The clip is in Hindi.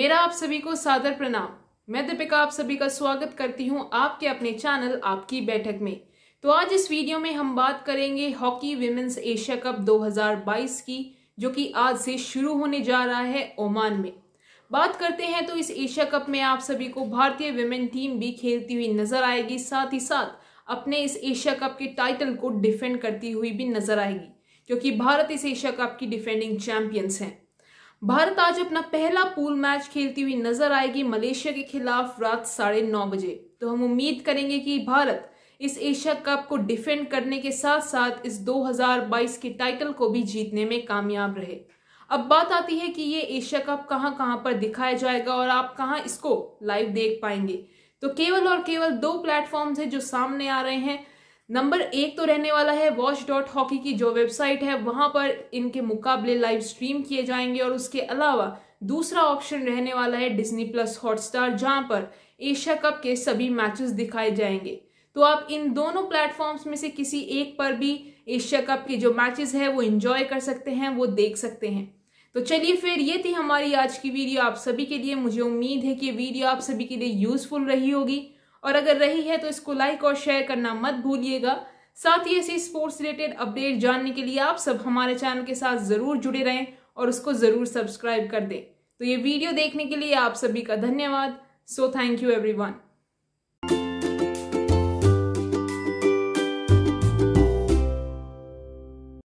मेरा आप सभी को सादर प्रणाम मैं दीपिका आप सभी का स्वागत करती हूं आपके अपने चैनल आपकी बैठक में तो आज इस वीडियो में हम बात करेंगे हॉकी विमेंस एशिया कप 2022 की जो कि आज से शुरू होने जा रहा है ओमान में बात करते हैं तो इस एशिया कप में आप सभी को भारतीय विमेन टीम भी खेलती हुई नजर आएगी साथ ही साथ अपने इस एशिया कप के टाइटल को डिफेंड करती हुई भी नजर आएगी क्योंकि भारत इस एशिया कप की डिफेंडिंग चैंपियंस हैं भारत आज अपना पहला पूल मैच खेलती हुई नजर आएगी मलेशिया के खिलाफ रात साढ़े नौ बजे तो हम उम्मीद करेंगे कि भारत इस एशिया कप को डिफेंड करने के साथ साथ इस 2022 के टाइटल को भी जीतने में कामयाब रहे अब बात आती है कि ये एशिया कप कहां कहां पर दिखाया जाएगा और आप कहां इसको लाइव देख पाएंगे तो केवल और केवल दो प्लेटफॉर्म्स हैं जो सामने आ रहे हैं नंबर एक तो रहने वाला है वॉच डॉट हॉकी की जो वेबसाइट है वहां पर इनके मुकाबले लाइव स्ट्रीम किए जाएंगे और उसके अलावा दूसरा ऑप्शन रहने वाला है डिज्नी प्लस हॉटस्टार जहां पर एशिया कप के सभी मैचेस दिखाए जाएंगे तो आप इन दोनों प्लेटफॉर्म्स में से किसी एक पर भी एशिया कप के जो मैचेस है वो इंजॉय कर सकते हैं वो देख सकते हैं तो चलिए फिर ये थी हमारी आज की वीडियो आप सभी के लिए मुझे उम्मीद है कि वीडियो आप सभी के लिए यूजफुल रही होगी और अगर रही है तो इसको लाइक और शेयर करना मत भूलिएगा साथ ही ऐसी स्पोर्ट्स रिलेटेड अपडेट जानने के लिए आप सब हमारे चैनल के साथ ज़रूर जुड़े रहें और उसको ज़रूर सब्सक्राइब कर दें तो ये वीडियो देखने के लिए आप सभी का धन्यवाद सो थैंक यू एवरीवन